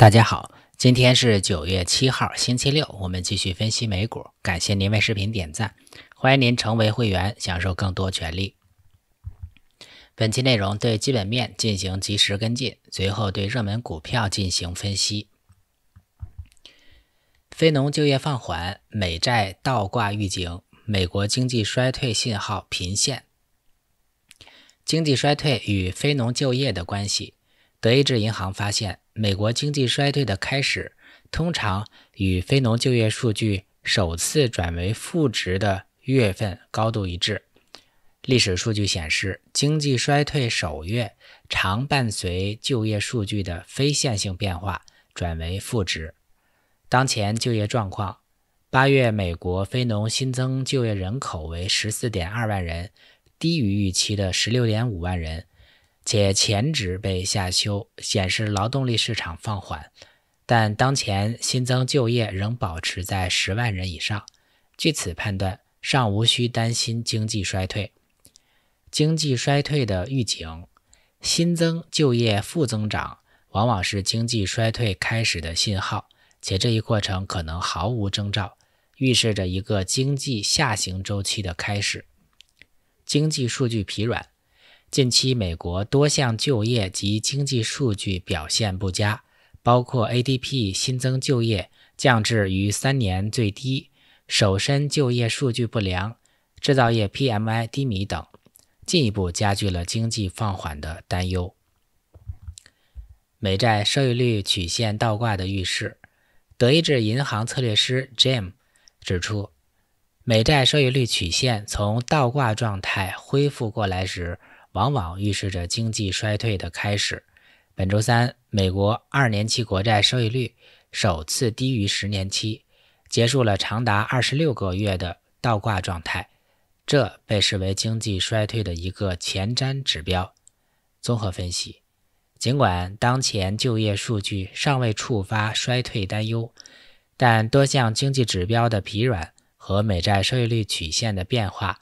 大家好，今天是九月七号，星期六，我们继续分析美股。感谢您为视频点赞，欢迎您成为会员，享受更多权利。本期内容对基本面进行及时跟进，随后对热门股票进行分析。非农就业放缓，美债倒挂预警，美国经济衰退信号频现。经济衰退与非农就业的关系，德意志银行发现。美国经济衰退的开始，通常与非农就业数据首次转为负值的月份高度一致。历史数据显示，经济衰退首月常伴随就业数据的非线性变化转为负值。当前就业状况：八月美国非农新增就业人口为十四点二万人，低于预期的十六点五万人。且前值被下修，显示劳动力市场放缓，但当前新增就业仍保持在十万人以上。据此判断，尚无需担心经济衰退。经济衰退的预警，新增就业负增长往往是经济衰退开始的信号，且这一过程可能毫无征兆，预示着一个经济下行周期的开始。经济数据疲软。近期，美国多项就业及经济数据表现不佳，包括 ADP 新增就业降至逾三年最低、首申就业数据不良、制造业 PMI 低迷等，进一步加剧了经济放缓的担忧。美债收益率曲线倒挂的预示，德意志银行策略师 Jim 指出，美债收益率曲线从倒挂状态恢复过来时。往往预示着经济衰退的开始。本周三，美国二年期国债收益率首次低于十年期，结束了长达二十六个月的倒挂状态，这被视为经济衰退的一个前瞻指标。综合分析，尽管当前就业数据尚未触发衰退担忧，但多项经济指标的疲软和美债收益率曲线的变化，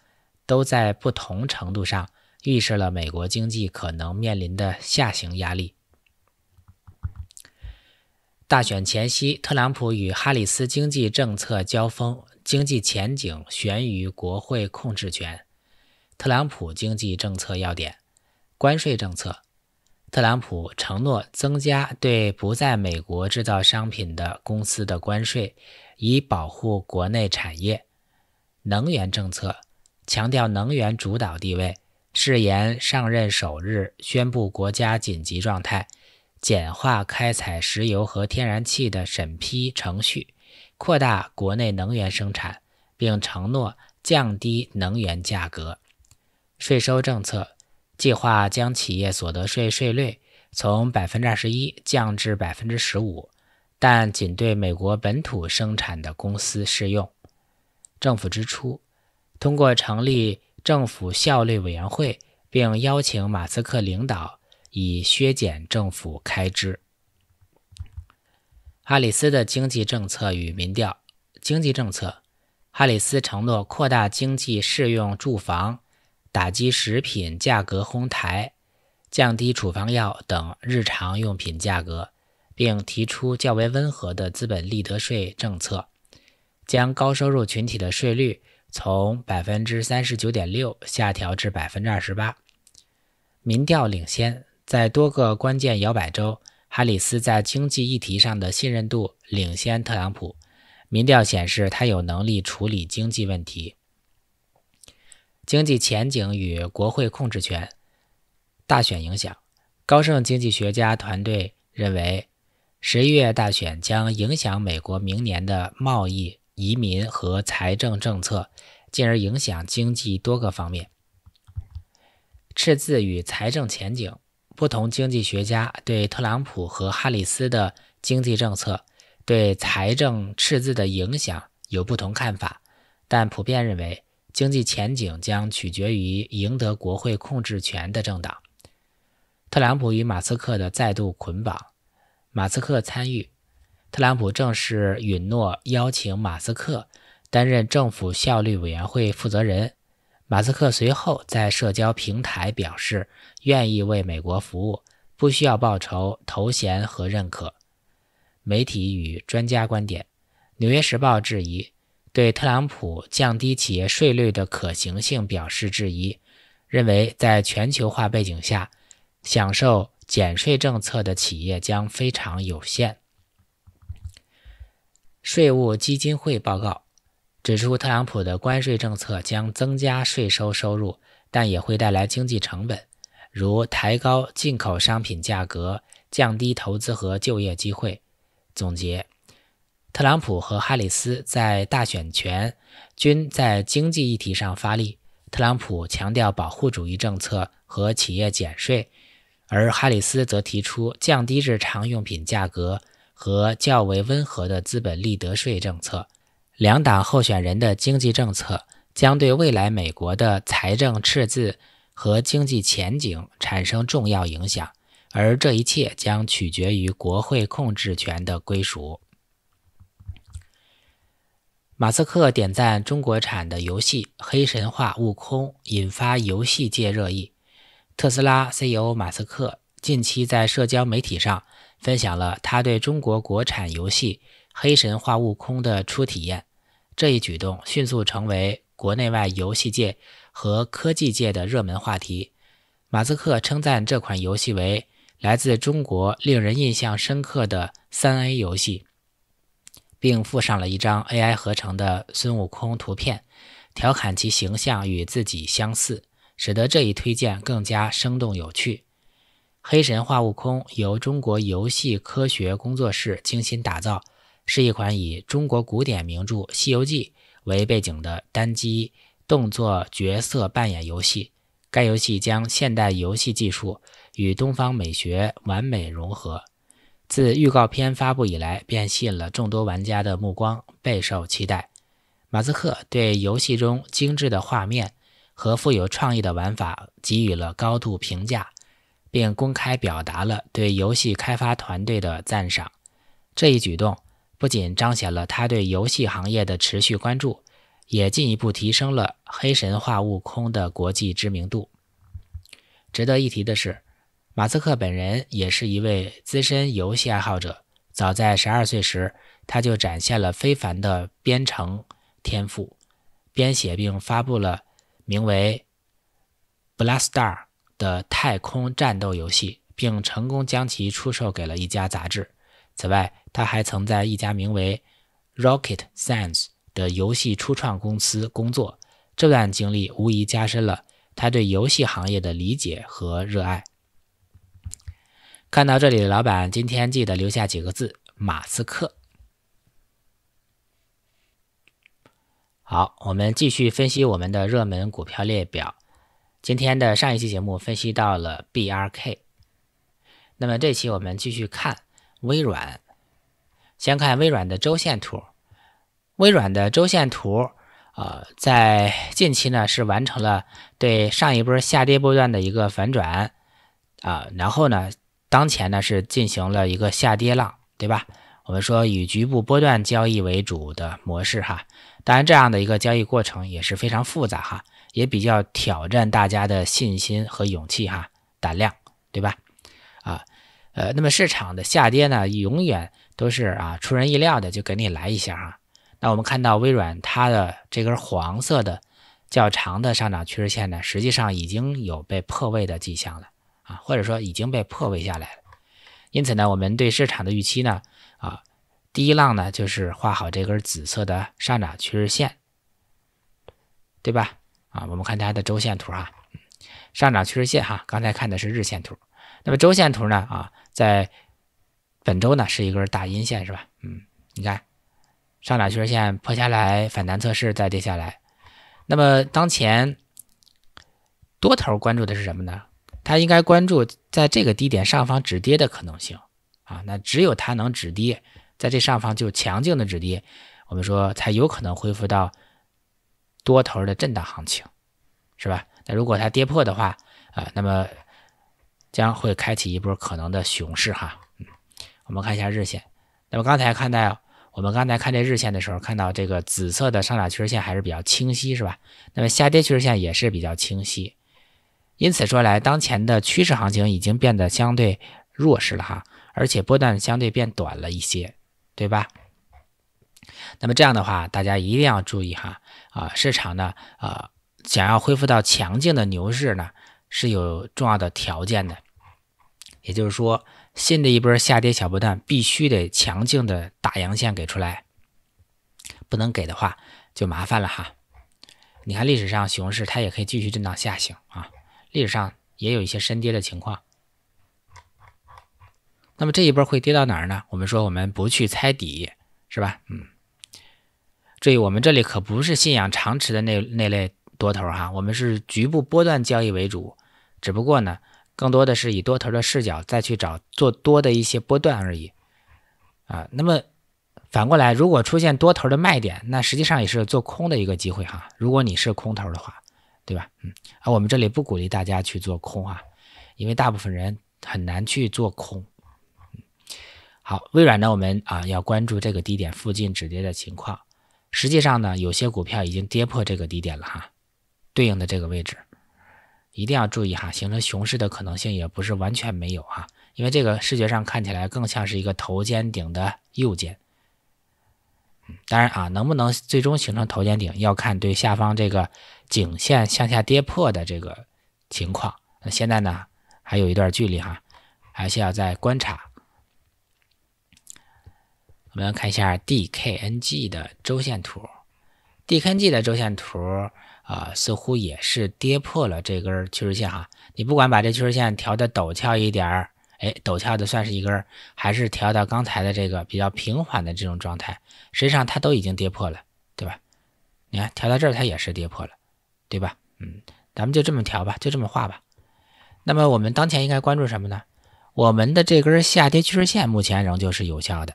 都在不同程度上。预示了美国经济可能面临的下行压力。大选前夕，特朗普与哈里斯经济政策交锋，经济前景悬于国会控制权。特朗普经济政策要点：关税政策，特朗普承诺增加对不在美国制造商品的公司的关税，以保护国内产业；能源政策，强调能源主导地位。誓言上任首日宣布国家紧急状态，简化开采石油和天然气的审批程序，扩大国内能源生产，并承诺降低能源价格、税收政策。计划将企业所得税税率从百分之二十一降至百分之十五，但仅对美国本土生产的公司适用。政府支出通过成立。政府效率委员会，并邀请马斯克领导以削减政府开支。哈里斯的经济政策与民调经济政策，哈里斯承诺扩大经济适用住房，打击食品价格哄抬，降低处方药等日常用品价格，并提出较为温和的资本利得税政策，将高收入群体的税率。从百分之三十九点六下调至百分之二十八。民调领先，在多个关键摇摆州，哈里斯在经济议题上的信任度领先特朗普。民调显示他有能力处理经济问题。经济前景与国会控制权，大选影响。高盛经济学家团队认为，十一月大选将影响美国明年的贸易。移民和财政政策，进而影响经济多个方面。赤字与财政前景，不同经济学家对特朗普和哈里斯的经济政策对财政赤字的影响有不同看法，但普遍认为经济前景将取决于赢得国会控制权的政党。特朗普与马斯克的再度捆绑，马斯克参与。特朗普正式允诺邀请马斯克担任政府效率委员会负责人。马斯克随后在社交平台表示，愿意为美国服务，不需要报酬、头衔和认可。媒体与专家观点：《纽约时报》质疑对特朗普降低企业税率的可行性表示质疑，认为在全球化背景下，享受减税政策的企业将非常有限。税务基金会报告指出，特朗普的关税政策将增加税收收入，但也会带来经济成本，如抬高进口商品价格、降低投资和就业机会。总结：特朗普和哈里斯在大选前均在经济议题上发力。特朗普强调保护主义政策和企业减税，而哈里斯则提出降低日常用品价格。和较为温和的资本利得税政策，两党候选人的经济政策将对未来美国的财政赤字和经济前景产生重要影响，而这一切将取决于国会控制权的归属。马斯克点赞中国产的游戏《黑神话：悟空》，引发游戏界热议。特斯拉 CEO 马斯克近期在社交媒体上。分享了他对中国国产游戏《黑神话：悟空》的初体验，这一举动迅速成为国内外游戏界和科技界的热门话题。马斯克称赞这款游戏为来自中国令人印象深刻的 3A 游戏，并附上了一张 AI 合成的孙悟空图片，调侃其形象与自己相似，使得这一推荐更加生动有趣。《黑神话：悟空》由中国游戏科学工作室精心打造，是一款以中国古典名著《西游记》为背景的单机动作角色扮演游戏。该游戏将现代游戏技术与东方美学完美融合。自预告片发布以来，便吸引了众多玩家的目光，备受期待。马斯克对游戏中精致的画面和富有创意的玩法给予了高度评价。并公开表达了对游戏开发团队的赞赏。这一举动不仅彰显了他对游戏行业的持续关注，也进一步提升了《黑神话：悟空》的国际知名度。值得一提的是，马斯克本人也是一位资深游戏爱好者。早在十二岁时，他就展现了非凡的编程天赋，编写并发布了名为《b l a s t a r 的太空战斗游戏，并成功将其出售给了一家杂志。此外，他还曾在一家名为 Rocket Science 的游戏初创公司工作。这段经历无疑加深了他对游戏行业的理解和热爱。看到这里的老板，今天记得留下几个字：马斯克。好，我们继续分析我们的热门股票列表。今天的上一期节目分析到了 BRK，那么这期我们继续看微软。先看微软的周线图，微软的周线图，呃，在近期呢是完成了对上一波下跌波段的一个反转，啊，然后呢，当前呢是进行了一个下跌浪，对吧？我们说以局部波段交易为主的模式哈。当然，这样的一个交易过程也是非常复杂哈，也比较挑战大家的信心和勇气哈，胆量，对吧？啊，呃，那么市场的下跌呢，永远都是啊出人意料的，就给你来一下哈。那我们看到微软它的这根黄色的较长的上涨趋势线呢，实际上已经有被破位的迹象了啊，或者说已经被破位下来了。因此呢，我们对市场的预期呢，啊。第一浪呢，就是画好这根紫色的上涨趋势线，对吧？啊，我们看它的周线图啊，上涨趋势线哈，刚才看的是日线图，那么周线图呢啊，在本周呢是一根大阴线是吧？嗯，你看上涨趋势线破下来反弹测试再跌下来，那么当前多头关注的是什么呢？它应该关注在这个低点上方止跌的可能性啊，那只有它能止跌。在这上方就强劲的止跌，我们说才有可能恢复到多头的震荡行情，是吧？那如果它跌破的话，啊，那么将会开启一波可能的熊市哈。嗯，我们看一下日线，那么刚才看到，我们刚才看这日线的时候，看到这个紫色的上涨趋势线还是比较清晰，是吧？那么下跌趋势线也是比较清晰，因此说来，当前的趋势行情已经变得相对弱势了哈，而且波段相对变短了一些。对吧？那么这样的话，大家一定要注意哈啊，市场呢，呃，想要恢复到强劲的牛市呢，是有重要的条件的。也就是说，新的一波下跌小波段必须得强劲的大阳线给出来，不能给的话就麻烦了哈。你看历史上熊市它也可以继续震荡下行啊，历史上也有一些深跌的情况。那么这一波会跌到哪儿呢？我们说我们不去猜底，是吧？嗯，注意我们这里可不是信仰长持的那那类多头哈，我们是局部波段交易为主，只不过呢，更多的是以多头的视角再去找做多的一些波段而已啊。那么反过来，如果出现多头的卖点，那实际上也是做空的一个机会哈。如果你是空头的话，对吧？嗯，啊，我们这里不鼓励大家去做空啊，因为大部分人很难去做空。好，微软呢？我们啊要关注这个低点附近止跌的情况。实际上呢，有些股票已经跌破这个低点了哈，对应的这个位置一定要注意哈，形成熊市的可能性也不是完全没有哈，因为这个视觉上看起来更像是一个头肩顶的右肩。当然啊，能不能最终形成头肩顶，要看对下方这个颈线向下跌破的这个情况。那现在呢，还有一段距离哈，还需要再观察。我们要看一下 D K N G 的周线图，D K N G 的周线图啊，似乎也是跌破了这根趋势线哈。你不管把这趋势线调的陡峭一点儿，哎，陡峭的算是一根，还是调到刚才的这个比较平缓的这种状态，实际上它都已经跌破了，对吧？你看调到这儿它也是跌破了，对吧？嗯，咱们就这么调吧，就这么画吧。那么我们当前应该关注什么呢？我们的这根下跌趋势线目前仍旧是有效的。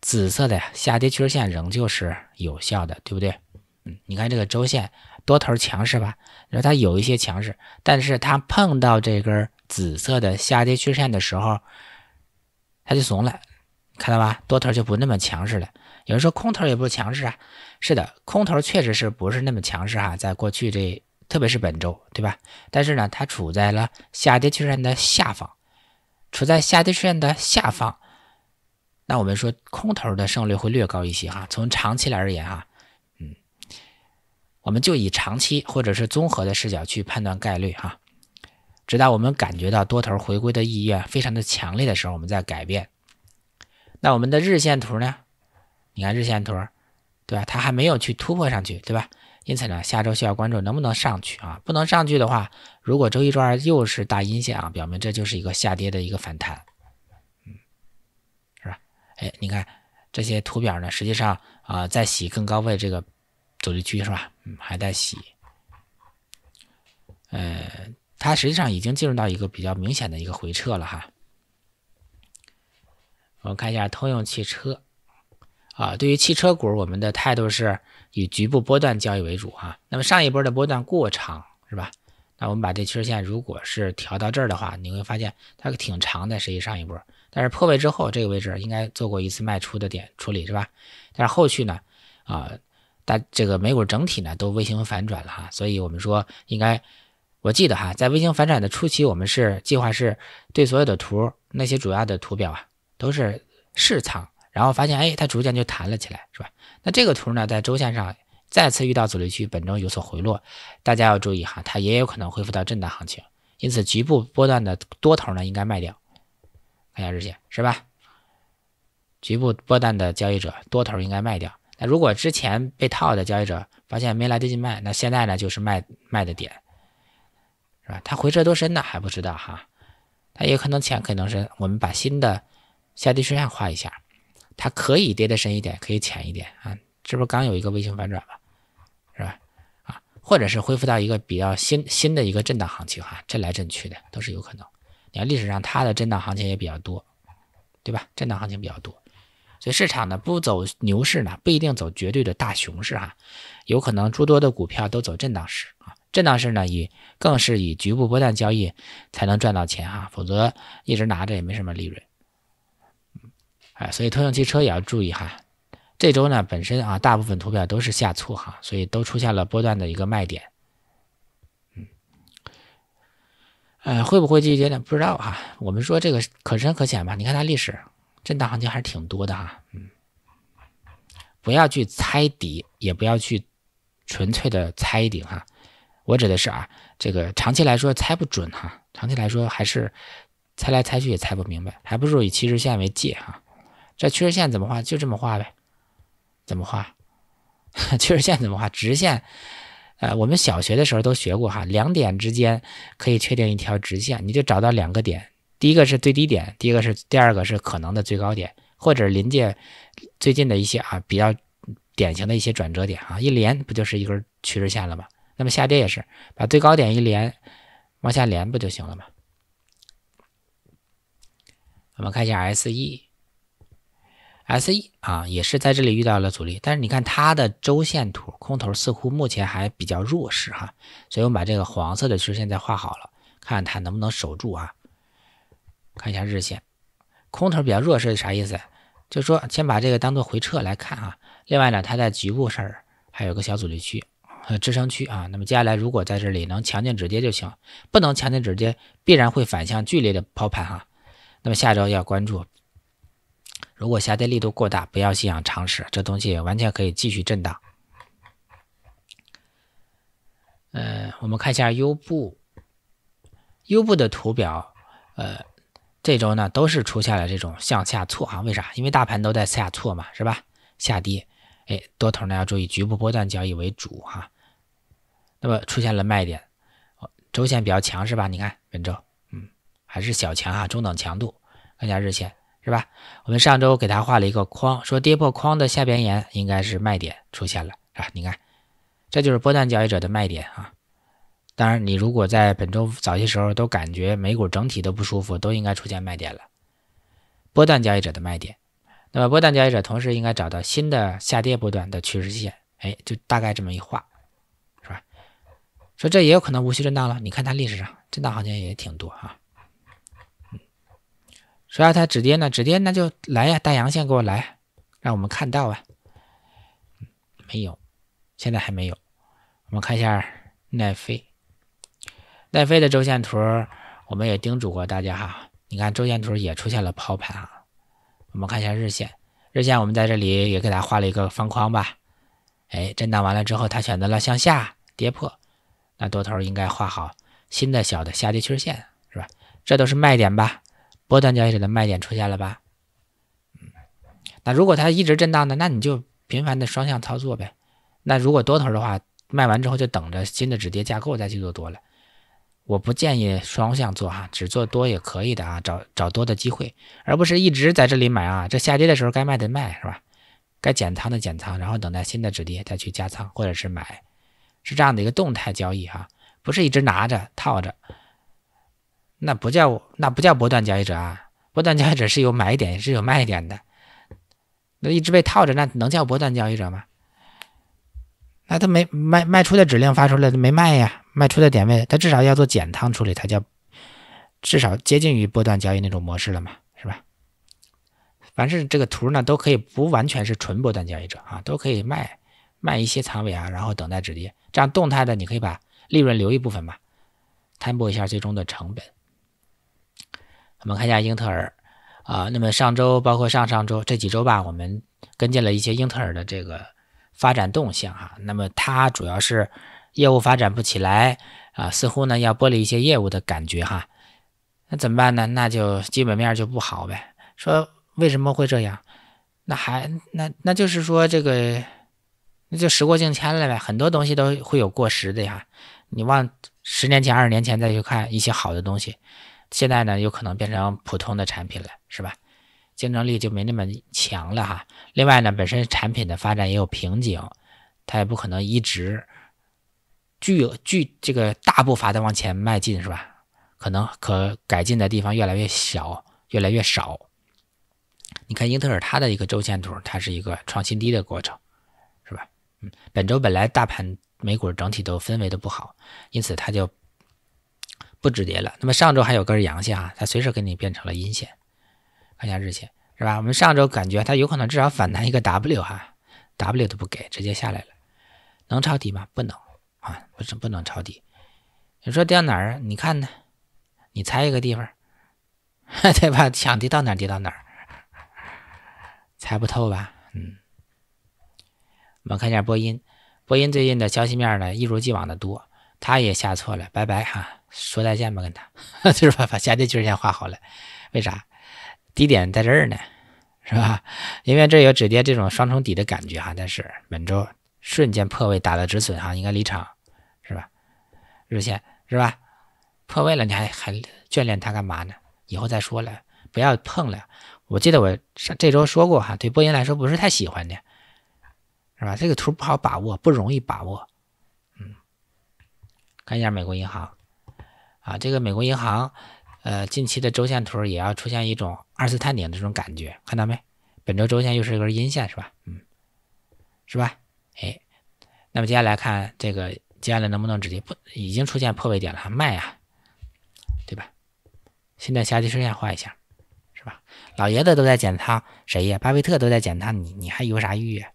紫色的下跌趋势线仍旧是有效的，对不对？嗯，你看这个周线多头强势吧？然后它有一些强势，但是它碰到这根紫色的下跌趋势线的时候，它就怂了，看到吧？多头就不那么强势了。有人说空头也不强势啊？是的，空头确实是不是那么强势哈？在过去这，特别是本周，对吧？但是呢，它处在了下跌趋势线的下方，处在下跌趋势线的下方。那我们说空头的胜率会略高一些哈，从长期来而言哈，嗯，我们就以长期或者是综合的视角去判断概率哈，直到我们感觉到多头回归的意愿非常的强烈的时候，我们再改变。那我们的日线图呢？你看日线图，对吧？它还没有去突破上去，对吧？因此呢，下周需要关注能不能上去啊？不能上去的话，如果周一、周二又是大阴线啊，表明这就是一个下跌的一个反弹。哎，你看这些图表呢，实际上啊，在洗更高位这个阻力区是吧？嗯，还在洗。呃，它实际上已经进入到一个比较明显的一个回撤了哈。我们看一下通用汽车啊，对于汽车股，我们的态度是以局部波段交易为主啊。那么上一波的波段过长是吧？那我们把这趋势线如果是调到这儿的话，你会发现它挺长的，实际上一波。但是破位之后，这个位置应该做过一次卖出的点处理是吧？但是后续呢，啊，大这个美股整体呢都微型反转了哈，所以我们说应该，我记得哈，在微型反转的初期，我们是计划是对所有的图那些主要的图表啊都是试仓，然后发现哎它逐渐就弹了起来是吧？那这个图呢在周线上再次遇到阻力区，本周有所回落，大家要注意哈，它也有可能恢复到震荡行情，因此局部波段的多头呢应该卖掉。看下日线是吧？局部波段的交易者多头应该卖掉。那如果之前被套的交易者发现没来得及卖，那现在呢就是卖卖的点，是吧？它回撤多深呢还不知道哈。它也可能浅，可能是我们把新的下跌趋势线画一下，它可以跌的深一点，可以浅一点啊。这不是刚有一个微型反转吗？是吧？啊，或者是恢复到一个比较新新的一个震荡行情哈，震来震去的都是有可能。历史上它的震荡行情也比较多，对吧？震荡行情比较多，所以市场呢不走牛市呢，不一定走绝对的大熊市哈，有可能诸多的股票都走震荡市啊。震荡市呢，以更是以局部波段交易才能赚到钱啊，否则一直拿着也没什么利润。哎，所以通用汽车也要注意哈。这周呢本身啊，大部分图表都是下挫哈，所以都出现了波段的一个卖点。哎，会不会继续跌呢？不知道啊。我们说这个可深可浅吧。你看它历史震荡行情还是挺多的哈。嗯，不要去猜底，也不要去纯粹的猜顶哈。我指的是啊，这个长期来说猜不准哈。长期来说还是猜来猜去也猜不明白，还不如以趋势线为界哈。这趋势线怎么画？就这么画呗。怎么画？趋势线怎么画？直线。呃，我们小学的时候都学过哈，两点之间可以确定一条直线，你就找到两个点，第一个是最低点，第一个是第二个是可能的最高点，或者临界最近的一些啊比较典型的一些转折点啊，一连不就是一根趋势线了吗？那么下跌也是，把最高点一连往下连不就行了吗？我们看一下 S E。S e 啊，也是在这里遇到了阻力，但是你看它的周线图，空头似乎目前还比较弱势哈，所以我们把这个黄色的区线再画好了，看它能不能守住啊？看一下日线，空头比较弱势啥意思？就说先把这个当做回撤来看啊。另外呢，它在局部上还有个小阻力区和支撑区啊，那么接下来如果在这里能强劲止跌就行，不能强劲止跌，必然会反向剧烈的抛盘哈，那么下周要关注。如果下跌力度过大，不要信仰常识，这东西完全可以继续震荡。呃，我们看一下优步，优步的图表，呃，这周呢都是出现了这种向下挫啊，为啥？因为大盘都在下挫嘛，是吧？下跌，哎，多头呢要注意局部波段交易为主哈。那么出现了卖点，周线比较强是吧？你看本周，嗯，还是小强啊，中等强度，看一下日线。是吧？我们上周给他画了一个框，说跌破框的下边沿应该是卖点出现了，是吧？你看，这就是波段交易者的卖点啊。当然，你如果在本周早些时候都感觉美股整体都不舒服，都应该出现卖点了。波段交易者的卖点。那么，波段交易者同时应该找到新的下跌波段的趋势线，哎，就大概这么一画，是吧？说这也有可能无需震荡了，你看它历史上震荡行情也挺多啊。主要它止跌呢，止跌那就来呀，大阳线给我来，让我们看到啊！没有，现在还没有。我们看一下奈飞，奈飞的周线图，我们也叮嘱过大家哈，你看周线图也出现了抛盘啊。我们看一下日线，日线我们在这里也给它画了一个方框吧。哎，震荡完了之后，它选择了向下跌破，那多头应该画好新的小的下跌趋势线，是吧？这都是卖点吧。波段交易者的卖点出现了吧？嗯，那如果它一直震荡呢？那你就频繁的双向操作呗。那如果多头的话，卖完之后就等着新的止跌架构再去做多了。我不建议双向做哈，只做多也可以的啊。找找多的机会，而不是一直在这里买啊。这下跌的时候该卖的卖是吧？该减仓的减仓，然后等待新的止跌再去加仓或者是买，是这样的一个动态交易哈，不是一直拿着套着。那不叫那不叫波段交易者啊，波段交易者是有买点，是有卖点的。那一直被套着，那能叫波段交易者吗？那他没卖卖出的指令发出来，没卖呀，卖出的点位，他至少要做减仓处理，才叫至少接近于波段交易那种模式了嘛，是吧？凡是这个图呢，都可以不完全是纯波段交易者啊，都可以卖卖一些仓位啊，然后等待止跌，这样动态的你可以把利润留一部分嘛，摊薄一下最终的成本。我们看一下英特尔，啊，那么上周包括上上周这几周吧，我们跟进了一些英特尔的这个发展动向哈。那么它主要是业务发展不起来啊，似乎呢要剥离一些业务的感觉哈。那怎么办呢？那就基本面就不好呗。说为什么会这样？那还那那就是说这个那就时过境迁了呗，很多东西都会有过时的呀。你往十年前、二十年前再去看一些好的东西。现在呢，有可能变成普通的产品了，是吧？竞争力就没那么强了哈。另外呢，本身产品的发展也有瓶颈，它也不可能一直具有具这个大步伐的往前迈进，是吧？可能可改进的地方越来越小，越来越少。你看英特尔它的一个周线图，它是一个创新低的过程，是吧？嗯，本周本来大盘美股整体都氛围的不好，因此它就。不止跌了，那么上周还有根阳线啊，它随时给你变成了阴线。看一下日线是吧？我们上周感觉它有可能至少反弹一个 W 哈，W 都不给，直接下来了。能抄底吗？不能啊，不是不能抄底。你说跌哪儿啊？你看呢？你猜一个地方，对吧？想跌到哪儿跌到哪儿，猜不透吧？嗯。我们看一下波音，波音最近的消息面呢，一如既往的多。他也下错了，拜拜哈，说再见吧，跟他，就是把把下跌均线画好了，为啥？低点在这儿呢，是吧？因为这有止跌这种双重底的感觉哈，但是本周瞬间破位，打了止损哈，应该离场，是吧？日线是吧？破位了，你还还眷恋它干嘛呢？以后再说了，不要碰了。我记得我上这周说过哈，对波音来说不是太喜欢的，是吧？这个图不好把握，不容易把握。看一下美国银行啊，这个美国银行，呃，近期的周线图也要出现一种二次探顶的这种感觉，看到没？本周周线又是一根阴线，是吧？嗯，是吧？哎，那么接下来看这个，接下来能不能止跌？不，已经出现破位点了，卖啊，对吧？现在下跌试验画一下，是吧？老爷子都在减仓，谁呀？巴菲特都在减仓，你你还犹啥豫呀？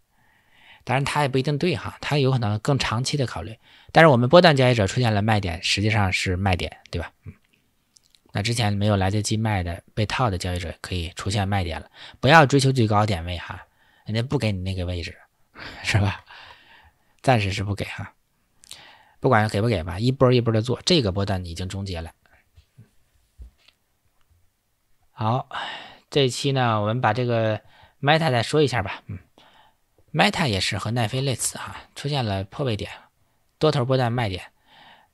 当然，他也不一定对哈，他有可能更长期的考虑。但是我们波段交易者出现了卖点，实际上是卖点，对吧？嗯，那之前没有来得及卖的、被套的交易者可以出现卖点了。不要追求最高点位哈，人家不给你那个位置，是吧？暂时是不给哈，不管给不给吧，一波一波的做。这个波段已经终结了。好，这期呢，我们把这个麦太太说一下吧，嗯。Meta 也是和奈飞类似哈，出现了破位点，多头波段卖点，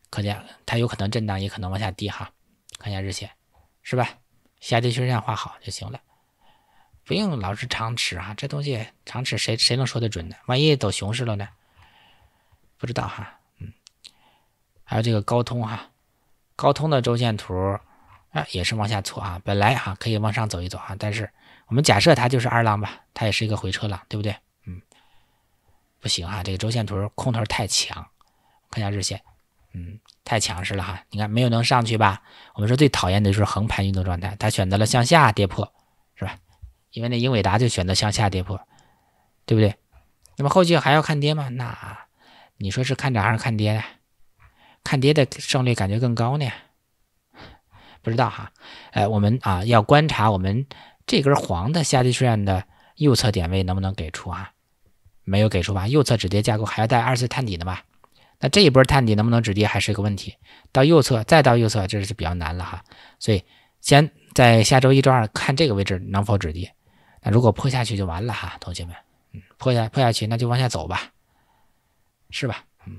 可见它有可能震荡，也可能往下跌哈。看下日线是吧？下跌趋势线画好就行了，不用老是长尺哈，这东西长尺谁谁能说得准呢？万一走熊市了呢？不知道哈，嗯。还有这个高通哈，高通的周线图啊也是往下挫啊，本来哈可以往上走一走啊，但是我们假设它就是二浪吧，它也是一个回撤浪，对不对？不行啊，这个周线图空头太强，看一下日线，嗯，太强势了哈。你看没有能上去吧？我们说最讨厌的就是横盘运动状态，它选择了向下跌破，是吧？因为那英伟达就选择向下跌破，对不对？那么后续还要看跌吗？那你说是看涨还是看跌呢？看跌的胜率感觉更高呢？不知道哈。呃，我们啊要观察我们这根黄的下底线的右侧点位能不能给出啊？没有给出吧？右侧止跌架构还要带二次探底的吧？那这一波探底能不能止跌还是一个问题。到右侧，再到右侧，这是比较难了哈。所以先在下周一、周二看这个位置能否止跌。那如果破下去就完了哈，同学们。嗯，破下破下去那就往下走吧，是吧？嗯，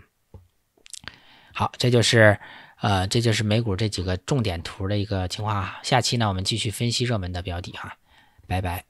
好，这就是呃这就是美股这几个重点图的一个情况哈。下期呢我们继续分析热门的标的哈，拜拜。